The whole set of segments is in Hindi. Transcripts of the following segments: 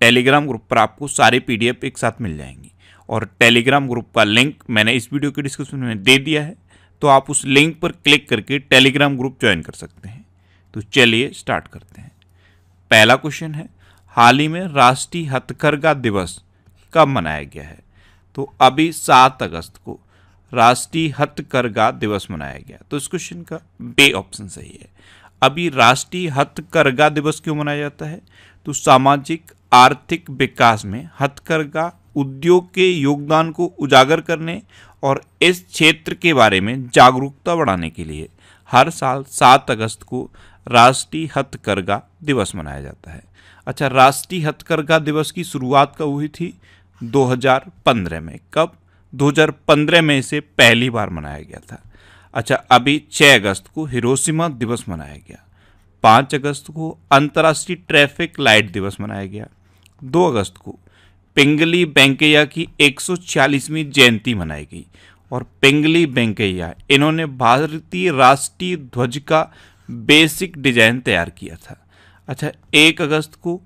टेलीग्राम ग्रुप पर आपको सारे पी एक साथ मिल जाएंगी और टेलीग्राम ग्रुप का लिंक मैंने इस वीडियो के डिस्क्रिप्शन में दे दिया है तो आप उस लिंक पर क्लिक करके टेलीग्राम ग्रुप ज्वाइन कर सकते हैं तो चलिए स्टार्ट करते हैं पहला क्वेश्चन है हाल ही में राष्ट्रीय हथकरघा दिवस कब मनाया गया है तो अभी सात अगस्त को राष्ट्रीय हथकरघा दिवस मनाया गया तो इस क्वेश्चन का बे ऑप्शन सही है अभी राष्ट्रीय हथकरघा दिवस क्यों मनाया जाता है तो सामाजिक आर्थिक विकास में हथकरघा उद्योग के योगदान को उजागर करने और इस क्षेत्र के बारे में जागरूकता बढ़ाने के लिए हर साल सात अगस्त को राष्ट्रीय हथकरघा दिवस मनाया जाता है अच्छा राष्ट्रीय हथकरघा दिवस की शुरुआत कब हुई थी 2015 में कब 2015 में इसे पहली बार मनाया गया था अच्छा अभी 6 अगस्त को हिरोशिमा दिवस मनाया गया 5 अगस्त को अंतर्राष्ट्रीय ट्रैफिक लाइट दिवस मनाया गया दो अगस्त को पेंगली बैंकैया की 140वीं जयंती मनाई गई और पेंगली बैंकैया इन्होंने भारतीय राष्ट्रीय ध्वज का बेसिक डिजाइन तैयार किया था अच्छा एक अगस्त को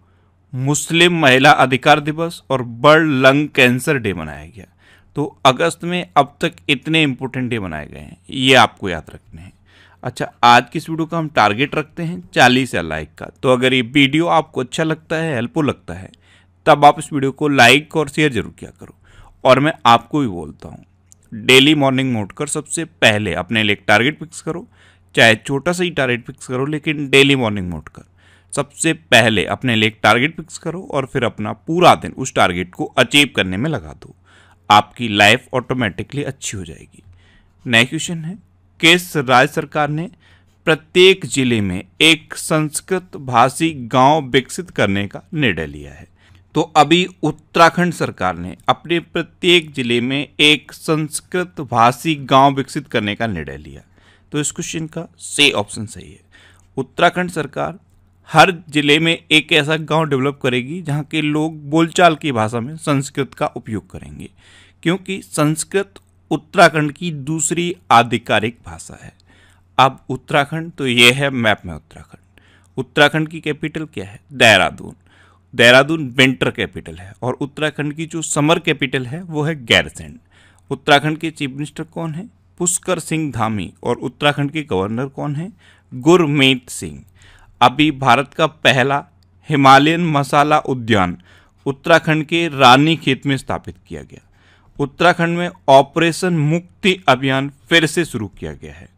मुस्लिम महिला अधिकार दिवस और वर्ल्ड लंग कैंसर डे मनाया गया तो अगस्त में अब तक इतने इम्पोर्टेंट डे मनाए गए हैं ये आपको याद रखने हैं अच्छा आज की इस वीडियो का हम टारगेट रखते हैं चालीस या लाइक का तो अगर ये वीडियो आपको अच्छा लगता है हेल्पफुल लगता है तब आप इस वीडियो को लाइक और शेयर जरूर किया करो और मैं आपको भी बोलता हूँ डेली मॉर्निंग में उठकर सबसे पहले अपने लिए एक टारगेट फिक्स करो चाहे छोटा सा ही टारगेट फिक्स करो लेकिन डेली मॉर्निंग में उठकर सबसे पहले अपने लिए एक टारगेट फिक्स करो और फिर अपना पूरा दिन उस टारगेट को अचीव करने में लगा दो आपकी लाइफ ऑटोमेटिकली अच्छी हो जाएगी नया क्वेश्चन है किस राज्य सरकार ने प्रत्येक जिले में एक संस्कृत भाषी गांव विकसित करने का निर्णय लिया है तो अभी उत्तराखंड सरकार ने अपने प्रत्येक जिले में एक संस्कृत भाषी गांव विकसित करने का निर्णय लिया तो इस क्वेश्चन का से ऑप्शन सही है उत्तराखंड सरकार हर जिले में एक ऐसा गांव डेवलप करेगी जहां के लोग बोलचाल की भाषा में संस्कृत का उपयोग करेंगे क्योंकि संस्कृत उत्तराखंड की दूसरी आधिकारिक भाषा है अब उत्तराखंड तो ये है मैप में उत्तराखंड उत्तराखंड की कैपिटल क्या है देहरादून देहरादून विंटर कैपिटल है और उत्तराखंड की जो समर कैपिटल है वो है गैरसैंड उत्तराखंड के चीफ मिनिस्टर कौन है पुष्कर सिंह धामी और उत्तराखंड के गवर्नर कौन है गुरमीत सिंह अभी भारत का पहला हिमालयन मसाला उद्यान उत्तराखंड के रानी खेत में स्थापित किया गया उत्तराखंड में ऑपरेशन मुक्ति अभियान फिर से शुरू किया गया है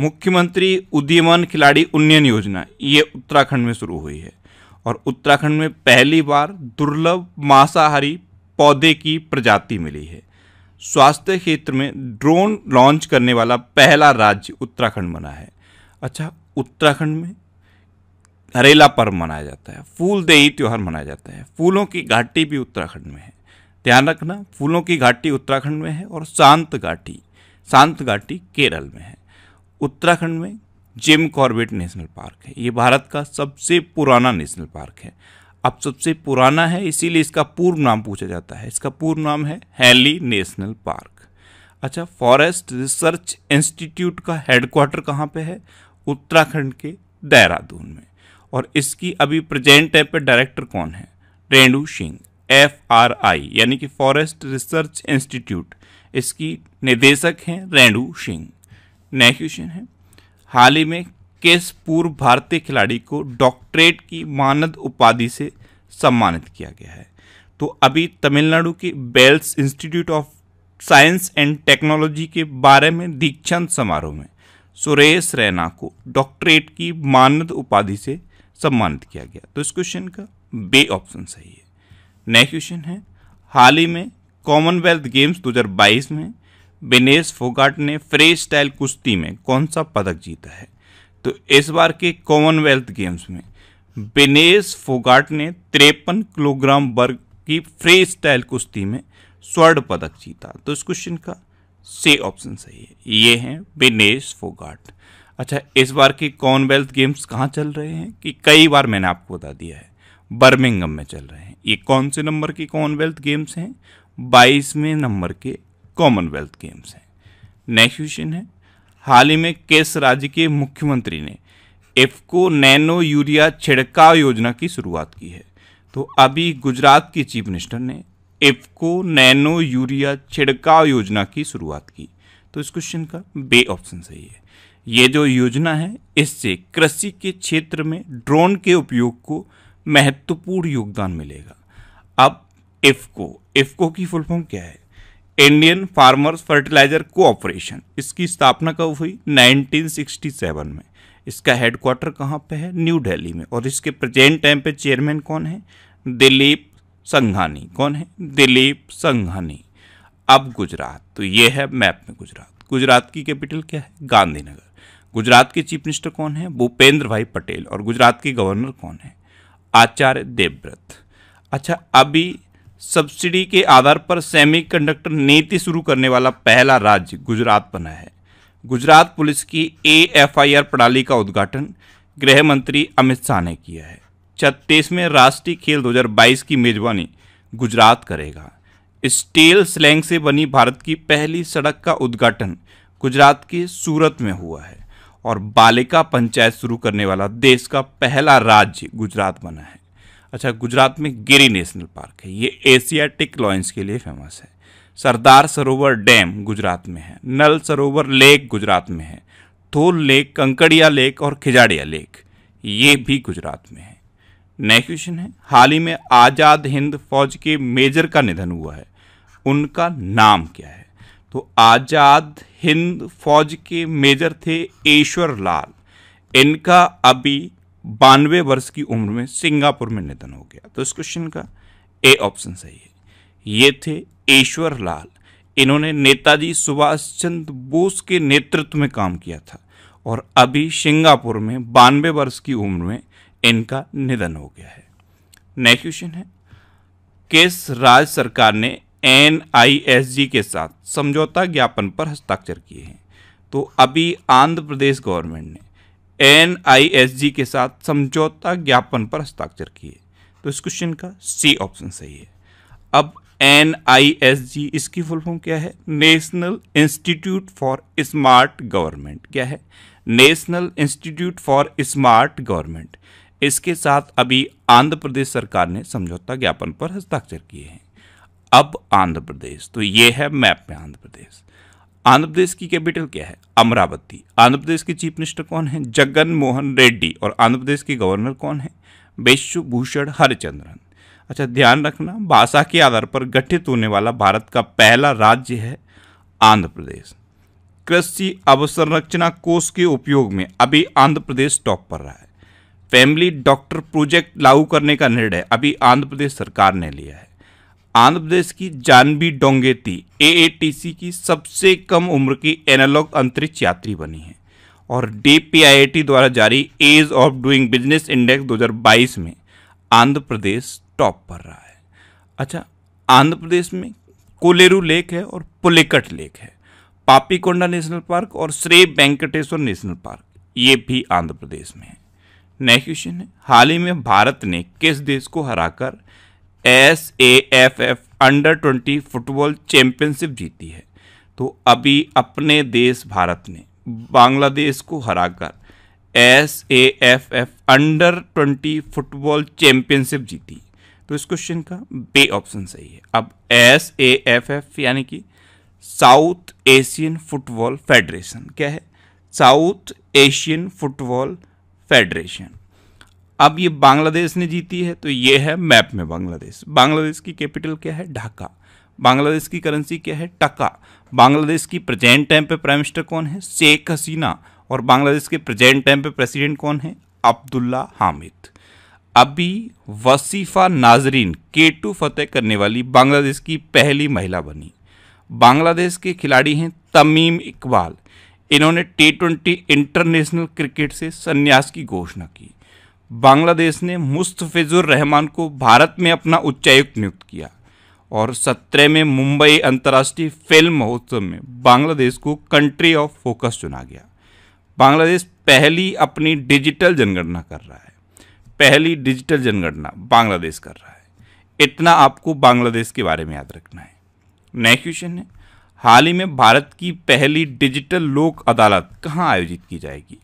मुख्यमंत्री उद्यमन खिलाड़ी उन्नयन योजना ये उत्तराखंड में शुरू हुई है और उत्तराखंड में पहली बार दुर्लभ मांसाहारी पौधे की प्रजाति मिली है स्वास्थ्य क्षेत्र में ड्रोन लॉन्च करने वाला पहला राज्य उत्तराखंड बना है अच्छा उत्तराखंड में हरेला पर्व मनाया जाता है फूल देई त्यौहार मनाया जाता है फूलों की घाटी भी उत्तराखंड में है ध्यान रखना फूलों की घाटी उत्तराखंड में है और शांत घाटी शांत घाटी केरल में है उत्तराखंड में जिम कॉर्बेट नेशनल पार्क है ये भारत का सबसे पुराना नेशनल पार्क है अब सबसे पुराना है इसीलिए इसका पूर्व नाम पूछा जाता है इसका पूर्व नाम है हैली नेशनल पार्क अच्छा फॉरेस्ट रिसर्च इंस्टीट्यूट का हेडक्वार्टर कहाँ पे है उत्तराखंड के देहरादून में और इसकी अभी प्रेजेंट टाइप पे डायरेक्टर कौन है Renu Singh F R I यानी कि फॉरेस्ट रिसर्च इंस्टीट्यूट इसकी निदेशक हैं रेणु सिंह नेक्स्ट क्वेश्चन है हाल ही में किस पूर्व भारतीय खिलाड़ी को डॉक्टरेट की मानद उपाधि से सम्मानित किया गया है तो अभी तमिलनाडु के Vels Institute of Science and Technology के बारे में दीक्षांत समारोह में सुरेश रैना को डॉक्टरेट की मानद उपाधि से सम्मानित किया गया तो इस क्वेश्चन का बे ऑप्शन सही है नेक्स्ट क्वेश्चन है हाल ही में कॉमनवेल्थ गेम्स 2022 में विनेश फोगाट ने फ्री स्टाइल कुश्ती में कौन सा पदक जीता है तो इस बार के कॉमनवेल्थ गेम्स में विनेश फोगाट ने तिरपन किलोग्राम वर्ग की फ्री स्टाइल कुश्ती में स्वर्ण पदक जीता तो इस क्वेश्चन का सी ऑप्शन सही है ये हैं विनेश फोगाट अच्छा इस बार के कॉमनवेल्थ गेम्स कहाँ चल रहे हैं कि कई बार मैंने आपको बता दिया है बर्मिंगम में चल रहे हैं ये कौन से नंबर के कॉमनवेल्थ गेम्स हैं बाईसवें नंबर के कॉमनवेल्थ गेम्स हैं नेक्स्ट क्वेश्चन है हाल ही में किस राज्य के मुख्यमंत्री ने इफको नैनो यूरिया छिड़काव योजना की शुरुआत की है तो अभी गुजरात के चीफ मिनिस्टर ने इफको नैनो यूरिया छिड़काव योजना की शुरुआत की तो इस क्वेश्चन का बे ऑप्शन सही है ये जो योजना है इससे कृषि के क्षेत्र में ड्रोन के उपयोग को महत्वपूर्ण योगदान मिलेगा अब इफको इफको की फुल फॉर्म क्या है इंडियन फार्मर्स फर्टिलाइजर कोऑपरेशन इसकी स्थापना कब हुई 1967 में इसका हेडक्वार्टर कहाँ पे है न्यू दिल्ली में और इसके प्रेजेंट टाइम पे चेयरमैन कौन है दिलीप संघानी कौन है दिलीप संघानी अब गुजरात तो ये है मैप में गुजरात गुजरात की कैपिटल क्या है गांधीनगर गुजरात के चीफ मिनिस्टर कौन है भूपेंद्र भाई पटेल और गुजरात के गवर्नर कौन है आचार्य देवव्रत अच्छा अभी सब्सिडी के आधार पर सेमीकंडक्टर नीति शुरू करने वाला पहला राज्य गुजरात बना है गुजरात पुलिस की एएफआईआर प्रणाली का उद्घाटन गृह मंत्री अमित शाह ने किया है छत्तीसवें राष्ट्रीय खेल 2022 की मेजबानी गुजरात करेगा स्टील स्लैंग से बनी भारत की पहली सड़क का उद्घाटन गुजरात के सूरत में हुआ है और बालिका पंचायत शुरू करने वाला देश का पहला राज्य गुजरात बना है अच्छा गुजरात में गिरी नेशनल पार्क है ये एशियाटिक लॉयंस के लिए फेमस है सरदार सरोवर डैम गुजरात में है नल सरोवर लेक गुजरात में है थोल लेक कंकड़िया लेक और खिजाड़िया लेक ये भी गुजरात में है नेक्स्ट क्वेश्चन है हाल ही में आज़ाद हिंद फौज के मेजर का निधन हुआ है उनका नाम क्या है तो आज़ाद हिंद फौज के मेजर थे ईश्वर लाल इनका अभी बानवे वर्ष की उम्र में सिंगापुर में निधन हो गया तो इस क्वेश्चन का ए ऑप्शन सही है ये थे ईश्वर लाल इन्होंने नेताजी सुभाष चंद्र बोस के नेतृत्व में काम किया था और अभी सिंगापुर में बानवे वर्ष की उम्र में इनका निधन हो गया है नेक्स्ट क्वेश्चन है किस राज्य सरकार ने एन के साथ समझौता ज्ञापन पर हस्ताक्षर किए हैं तो अभी आंध्र प्रदेश गवर्नमेंट ने एनआईएसजी के साथ समझौता ज्ञापन पर हस्ताक्षर किए तो इस क्वेश्चन का सी ऑप्शन सही है अब एन आई एस जी इसकी फुल फॉर्म क्या है National Institute for Smart Government क्या है National Institute for Smart Government इसके साथ अभी आंध्र प्रदेश सरकार ने समझौता ज्ञापन पर हस्ताक्षर किए हैं अब आंध्र प्रदेश तो ये है मैप में आंध्र प्रदेश आंध्र प्रदेश की कैपिटल क्या है अमरावती आंध्र प्रदेश के चीफ मिनिस्टर कौन है जगन मोहन रेड्डी और आंध्र प्रदेश के गवर्नर कौन है विश्वभूषण हरिचंद्रन अच्छा ध्यान रखना भाषा के आधार पर गठित होने वाला भारत का पहला राज्य है आंध्र प्रदेश कृषि अवसंरचना कोष के उपयोग में अभी आंध्र प्रदेश टॉप पर रहा है फैमिली डॉक्टर प्रोजेक्ट लागू करने का निर्णय अभी आंध्र प्रदेश सरकार ने लिया है आंध्र प्रदेश की जानवी डोंगेती एएटीसी की सबसे कम उम्र की एनालॉग अंतरिक्ष यात्री बनी है और डीपीआईआईटी द्वारा जारी ease of doing business index 2022 में आंध्र प्रदेश टॉप पर रहा है अच्छा आंध्र प्रदेश में कोलेरू लेक है और पुलिकट लेक है पापीकोंडा नेशनल पार्क और श्री वेंकटेश्वर नेशनल पार्क ये भी आंध्र प्रदेश में है नेक्स्ट क्वेश्चन है हाल ही में भारत ने किस देश को हराकर S A F F under twenty football championship जीती है तो अभी अपने देश भारत ने बांग्लादेश को हराकर S A F F under twenty football championship जीती तो इस क्वेश्चन का बे ऑप्शन सही है अब एस ए एफ एफ यानी कि साउथ एशियन फुटबॉल फेडरेशन क्या है साउथ एशियन फुटबॉल फेडरेशन अब ये बांग्लादेश ने जीती है तो ये है मैप में बांग्लादेश बांग्लादेश की कैपिटल क्या है ढाका बांग्लादेश की करेंसी क्या है टका बांग्लादेश की प्रेजेंट टाइम पे प्राइम मिनिस्टर कौन है शेख हसीना और बांग्लादेश के प्रेजेंट टाइम पे प्रेसिडेंट कौन है अब्दुल्ला हामिद अभी वसीफा नाजरीन के टू फतेह करने वाली बांग्लादेश की पहली महिला बनी बांग्लादेश के खिलाड़ी हैं तमीम इकबाल इन्होंने टी ट्वेंटी इंटरनेशनल क्रिकेट से संन्यास की घोषणा की बांग्लादेश ने मुस्तफिजुर रहमान को भारत में अपना उच्चायुक्त नियुक्त किया और सत्रह में मुंबई अंतर्राष्ट्रीय फिल्म महोत्सव में बांग्लादेश को कंट्री ऑफ फोकस चुना गया बांग्लादेश पहली अपनी डिजिटल जनगणना कर रहा है पहली डिजिटल जनगणना बांग्लादेश कर रहा है इतना आपको बांग्लादेश के बारे में याद रखना है नेक्स्ट क्वेश्चन है हाल ही में भारत की पहली डिजिटल लोक अदालत कहाँ आयोजित की जाएगी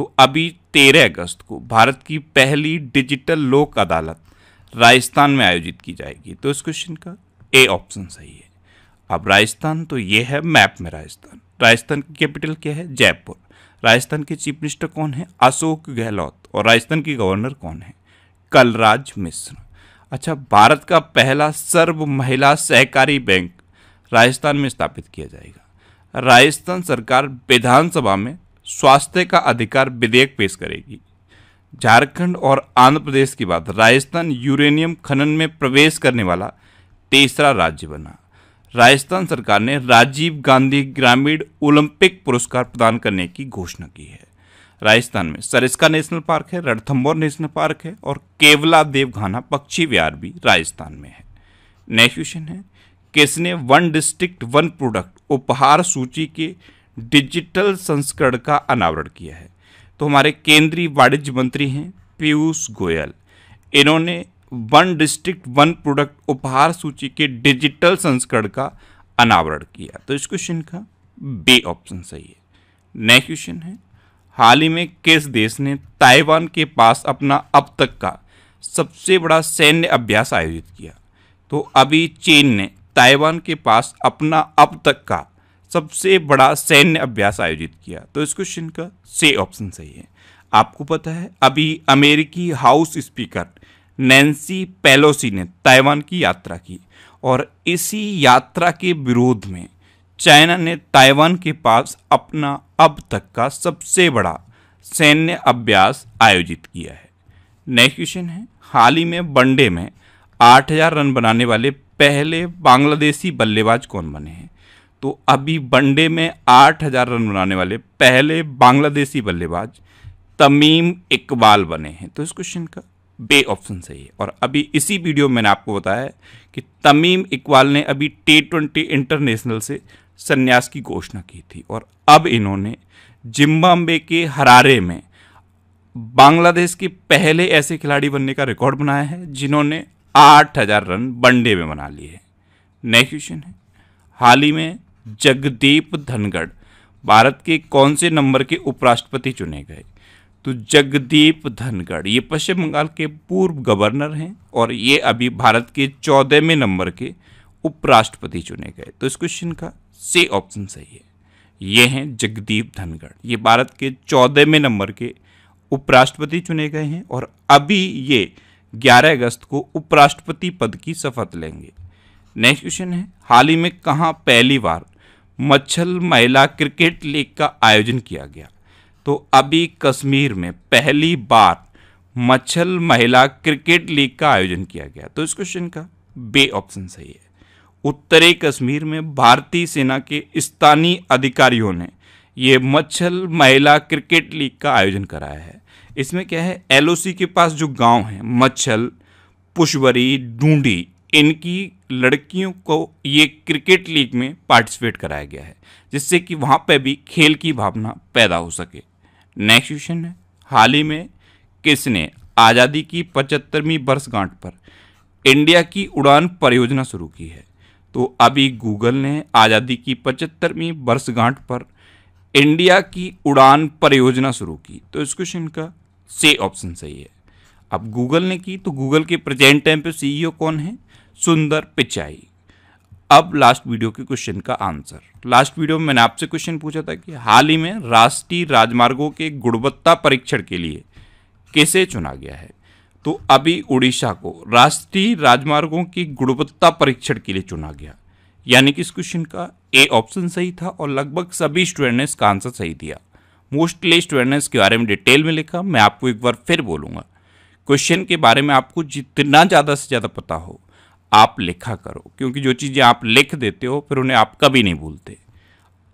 तो अभी तेरह अगस्त को भारत की पहली डिजिटल लोक अदालत राजस्थान में आयोजित की जाएगी तो इस क्वेश्चन का ए ऑप्शन सही है अब राजस्थान तो ये है मैप में राजस्थान राजस्थान की कैपिटल क्या है जयपुर राजस्थान के चीफ मिनिस्टर कौन है अशोक गहलोत और राजस्थान की गवर्नर कौन है कलराज मिश्र अच्छा भारत का पहला सर्व महिला सहकारी बैंक राजस्थान में स्थापित किया जाएगा राजस्थान सरकार विधानसभा में स्वास्थ्य का अधिकार विधेयक पेश करेगी झारखंड और आंध्र प्रदेश के बाद राजस्थान यूरेनियम खनन में प्रवेश करने वाला तीसरा राज्य बना राजस्थान सरकार ने राजीव गांधी ग्रामीण ओलंपिक पुरस्कार प्रदान करने की घोषणा की है राजस्थान में सरिस्का नेशनल पार्क है रणथम्बोर नेशनल पार्क है और केवला देवघाना पक्षी विहार भी राजस्थान में है नेक्स्ट क्वेश्चन है किसने वन डिस्ट्रिक्ट वन प्रोडक्ट उपहार सूची के डिजिटल संस्करण का अनावरण किया है तो हमारे केंद्रीय वाणिज्य मंत्री हैं पीयूष गोयल इन्होंने वन डिस्ट्रिक्ट वन प्रोडक्ट उपहार सूची के डिजिटल संस्करण का अनावरण किया तो इस क्वेश्चन का बी ऑप्शन सही है नेक्स्ट क्वेश्चन है हाल ही में किस देश ने ताइवान के पास अपना अब तक का सबसे बड़ा सैन्य अभ्यास आयोजित किया तो अभी चीन ने ताइवान के पास अपना अब तक का सबसे बड़ा सैन्य अभ्यास आयोजित किया तो इस क्वेश्चन का से ऑप्शन सही है आपको पता है अभी अमेरिकी हाउस स्पीकर नैन्सी पेलोसी ने ताइवान की यात्रा की और इसी यात्रा के विरोध में चाइना ने ताइवान के पास अपना अब तक का सबसे बड़ा सैन्य अभ्यास आयोजित किया है नेक्स्ट क्वेश्चन है हाल ही में वनडे में 8000 रन बनाने वाले पहले बांग्लादेशी बल्लेबाज कौन बने हैं तो अभी वनडे में आठ हज़ार रन बनाने वाले पहले बांग्लादेशी बल्लेबाज तमीम इकबाल बने हैं तो इस क्वेश्चन का बे ऑप्शन सही है और अभी इसी वीडियो में मैंने आपको बताया है कि तमीम इकबाल ने अभी टी ट्वेंटी इंटरनेशनल से संन्यास की घोषणा की थी और अब इन्होंने जिम्बाब्वे के हरारे में बांग्लादेश के पहले ऐसे खिलाड़ी बनने का रिकॉर्ड बनाया है जिन्होंने आठ हज़ार रन वनडे में बना लिए हैं नेक्स्ट क्वेश्चन है हाल ही में जगदीप धनगढ़ भारत के कौन से नंबर के उपराष्ट्रपति चुने गए तो जगदीप धनगढ़ ये पश्चिम बंगाल के पूर्व गवर्नर हैं और ये अभी भारत के चौदहवें नंबर के उपराष्ट्रपति चुने गए तो इस क्वेश्चन का से ऑप्शन सही है ये हैं जगदीप धनगढ़ ये भारत के चौदहवें नंबर के उपराष्ट्रपति चुने गए हैं और अभी ये 11 अगस्त को उपराष्ट्रपति पद की शपथ लेंगे नेक्स्ट क्वेश्चन है हाल ही में कहाँ पहली बार मच्छल महिला क्रिकेट लीग का आयोजन किया गया तो अभी कश्मीर में पहली बार मच्छल महिला क्रिकेट लीग का आयोजन किया गया तो इस क्वेश्चन का बे ऑप्शन सही है उत्तरी कश्मीर में भारतीय सेना के स्थानीय अधिकारियों ने ये मच्छल महिला क्रिकेट लीग का आयोजन कराया है इसमें क्या है एलओसी के पास जो गांव है मच्छल पुशवरी डूडी इनकी लड़कियों को ये क्रिकेट लीग में पार्टिसिपेट कराया गया है जिससे कि वहाँ पर भी खेल की भावना पैदा हो सके नेक्स्ट क्वेश्चन है हाल ही में किसने आज़ादी की पचहत्तरवीं वर्षगांठ पर इंडिया की उड़ान परियोजना शुरू की है तो अभी गूगल ने आज़ादी की पचहत्तरवीं वर्षगांठ पर इंडिया की उड़ान परियोजना शुरू की तो इस क्वेश्चन का से ऑप्शन सही है अब गूगल ने की तो गूगल के प्रेजेंट टाइम पे सीईओ e कौन है सुंदर पिचाई अब लास्ट वीडियो के क्वेश्चन का आंसर लास्ट वीडियो में मैंने आपसे क्वेश्चन पूछा था कि हाल ही में राष्ट्रीय राजमार्गों के गुणवत्ता परीक्षण के लिए कैसे चुना गया है तो अभी उड़ीसा को राष्ट्रीय राजमार्गों की गुणवत्ता परीक्षण के लिए चुना गया यानी कि इस क्वेश्चन का ए ऑप्शन सही था और लगभग सभी स्टूडेंट ने इसका आंसर सही दिया मोस्टली स्टूडेंट ने इसके बारे में डिटेल में लिखा मैं आपको एक बार फिर बोलूँगा क्वेश्चन के बारे में आपको जितना ज़्यादा से ज़्यादा पता हो आप लिखा करो क्योंकि जो चीज़ें आप लिख देते हो फिर उन्हें आप कभी नहीं भूलते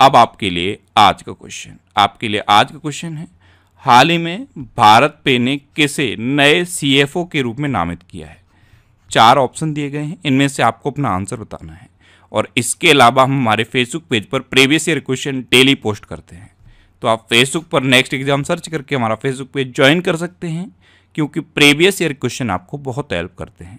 अब आपके लिए आज का क्वेश्चन आपके लिए आज का क्वेश्चन है हाल ही में भारत पे ने किसे नए सी के रूप में नामित किया है चार ऑप्शन दिए गए हैं इनमें से आपको अपना आंसर बताना है और इसके अलावा हम हमारे फेसबुक पेज पर previous year question daily post करते हैं तो आप फेसबुक पर नेक्स्ट एग्जाम सर्च करके हमारा फेसबुक पेज ज्वाइन कर सकते हैं क्योंकि प्रीवियस ईयर क्वेश्चन आपको बहुत हेल्प करते हैं